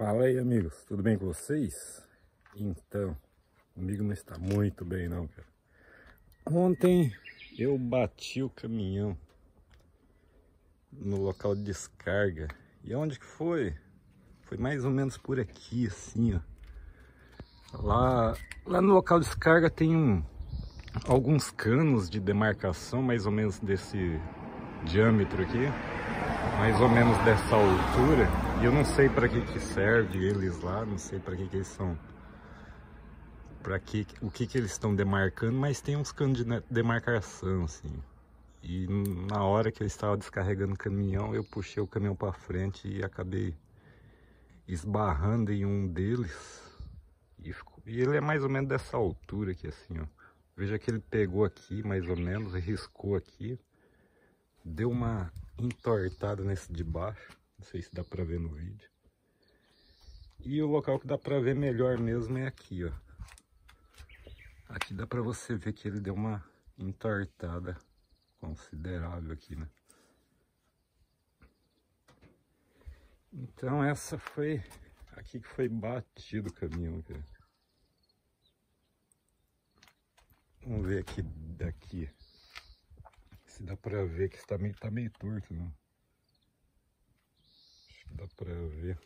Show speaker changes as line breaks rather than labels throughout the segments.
Fala aí amigos, tudo bem com vocês? Então, comigo não está muito bem não, cara. Ontem eu bati o caminhão no local de descarga. E onde que foi? Foi mais ou menos por aqui, assim, ó. Lá, lá no local de descarga tem um, alguns canos de demarcação, mais ou menos desse diâmetro aqui. Mais ou menos dessa altura e eu não sei para que que serve eles lá, não sei para que que eles são. Para que o que que eles estão demarcando, mas tem uns canos de né, demarcação assim. E na hora que eu estava descarregando o caminhão, eu puxei o caminhão para frente e acabei esbarrando em um deles. E, ficou... e, ele é mais ou menos dessa altura aqui, assim, ó. Veja que ele pegou aqui, mais ou menos, riscou aqui. Deu uma entortada nesse de baixo. Não sei se dá para ver no vídeo. E o local que dá para ver melhor mesmo é aqui, ó. Aqui dá para você ver que ele deu uma entortada considerável aqui, né? Então essa foi aqui que foi batido o caminhão, cara. Vamos ver aqui daqui. Se dá para ver que está meio, tá meio torto, não. Né? dá pra ver.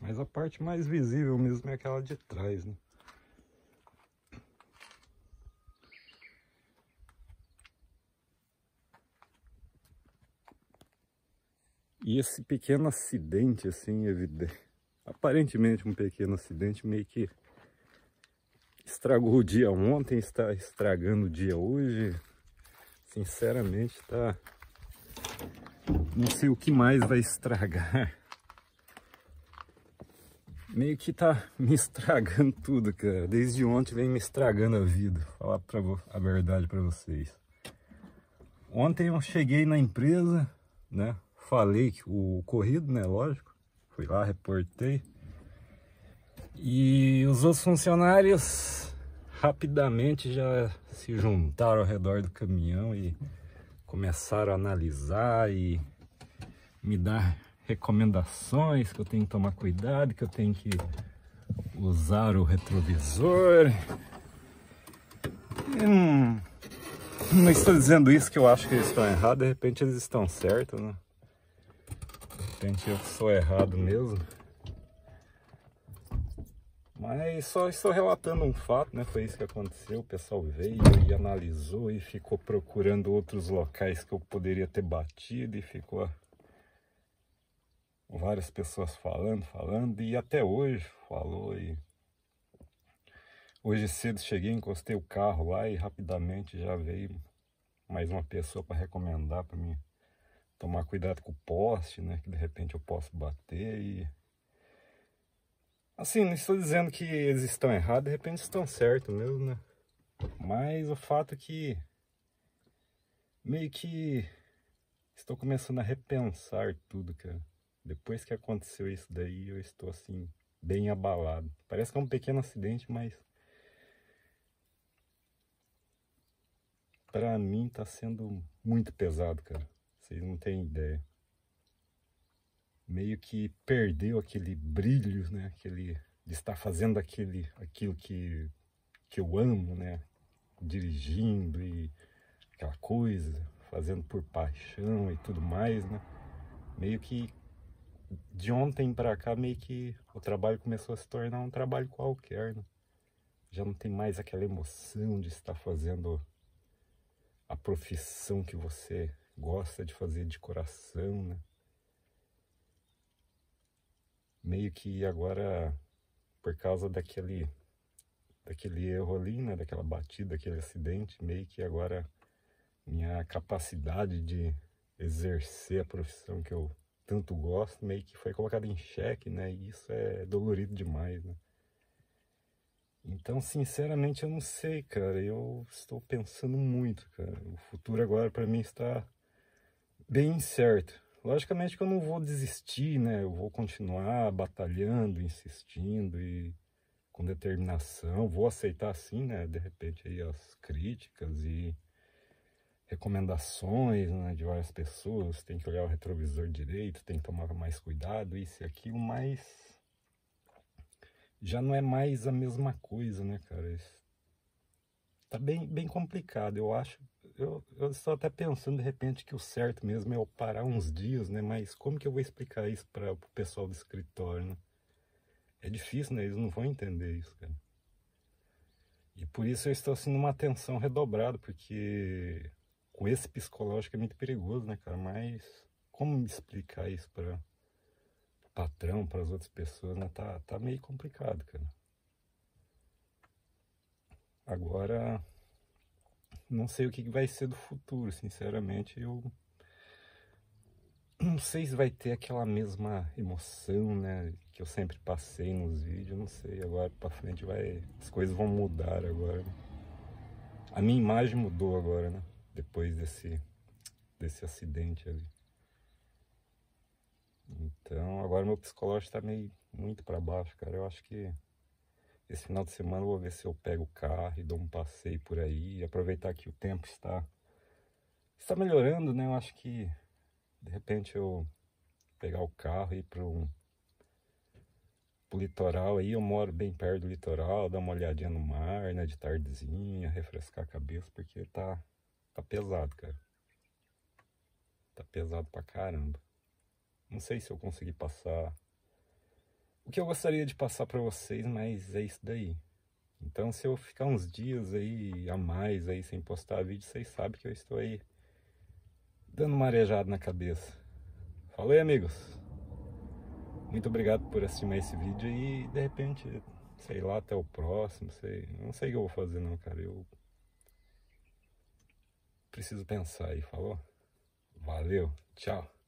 Mas a parte mais visível mesmo é aquela de trás, né? E esse pequeno acidente, assim, evidente, aparentemente um pequeno acidente, meio que estragou o dia ontem, está estragando o dia hoje. Sinceramente, tá... Não sei o que mais vai estragar meio que tá me estragando tudo, cara. Desde ontem vem me estragando a vida. Falar pra, a verdade pra vocês. Ontem eu cheguei na empresa, né? Falei que o corrido, né? Lógico. Fui lá, reportei. E os outros funcionários rapidamente já se juntaram ao redor do caminhão e começaram a analisar e me dar recomendações, que eu tenho que tomar cuidado, que eu tenho que usar o retrovisor. Hum, não estou dizendo isso que eu acho que eles estão errados, de repente eles estão certos, né? De repente eu sou errado mesmo. Mas só estou relatando um fato, né? Foi isso que aconteceu, o pessoal veio e analisou e ficou procurando outros locais que eu poderia ter batido e ficou várias pessoas falando, falando, e até hoje falou. E hoje cedo cheguei, encostei o carro lá e rapidamente já veio mais uma pessoa para recomendar para mim tomar cuidado com o poste, né? Que de repente eu posso bater e. Assim, não estou dizendo que eles estão errados, de repente estão certos mesmo, né? Mas o fato é que meio que estou começando a repensar tudo, cara. Depois que aconteceu isso daí, eu estou assim, bem abalado. Parece que é um pequeno acidente, mas. Pra mim tá sendo muito pesado, cara. Vocês não têm ideia. Meio que perdeu aquele brilho, né? Aquele. De estar fazendo aquele, aquilo que, que eu amo, né? Dirigindo e aquela coisa, fazendo por paixão e tudo mais, né? Meio que de ontem para cá meio que o trabalho começou a se tornar um trabalho qualquer, né? Já não tem mais aquela emoção de estar fazendo a profissão que você gosta de fazer de coração, né? Meio que agora, por causa daquele, daquele erro ali, né? Daquela batida, aquele acidente, meio que agora minha capacidade de exercer a profissão que eu tanto gosto, meio que foi colocado em xeque, né? E isso é dolorido demais, né? Então, sinceramente, eu não sei, cara. Eu estou pensando muito, cara. O futuro agora para mim está bem incerto. Logicamente que eu não vou desistir, né? Eu vou continuar batalhando, insistindo e com determinação. Vou aceitar sim, né? De repente aí as críticas e recomendações né, de várias pessoas, tem que olhar o retrovisor direito, tem que tomar mais cuidado, isso e aquilo, mas já não é mais a mesma coisa, né, cara? Isso tá bem, bem complicado, eu acho. Eu, eu estou até pensando de repente que o certo mesmo é eu parar uns dias, né? Mas como que eu vou explicar isso para o pessoal do escritório, né? É difícil, né? Eles não vão entender isso, cara. E por isso eu estou assim numa atenção redobrada, porque com esse psicológico é muito perigoso, né, cara? Mas como explicar isso para patrão, para as outras pessoas, né? Tá, tá meio complicado, cara. Agora, não sei o que vai ser do futuro, sinceramente, eu não sei se vai ter aquela mesma emoção, né, que eu sempre passei nos vídeos, não sei, agora para frente vai, as coisas vão mudar agora. A minha imagem mudou agora, né? depois desse, desse acidente ali. Então, agora meu psicológico tá meio muito para baixo, cara. Eu acho que esse final de semana eu vou ver se eu pego o carro e dou um passeio por aí, aproveitar que o tempo está está melhorando, né? Eu acho que de repente eu pegar o carro e ir para um pro litoral aí, eu moro bem perto do litoral, dar uma olhadinha no mar, né, de tardezinha, refrescar a cabeça, porque tá Tá pesado, cara. Tá pesado pra caramba. Não sei se eu consegui passar o que eu gostaria de passar para vocês, mas é isso daí. Então, se eu ficar uns dias aí a mais aí sem postar vídeo, vocês sabem que eu estou aí dando marejado na cabeça. Falei, amigos. Muito obrigado por assistir mais esse vídeo e de repente, sei lá, até o próximo, sei, não sei o que eu vou fazer não, cara. Eu preciso pensar. E falou? Valeu, tchau.